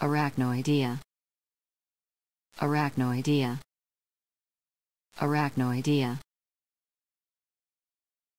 Arachnoidea. Arachnoidea. Arachnoidea.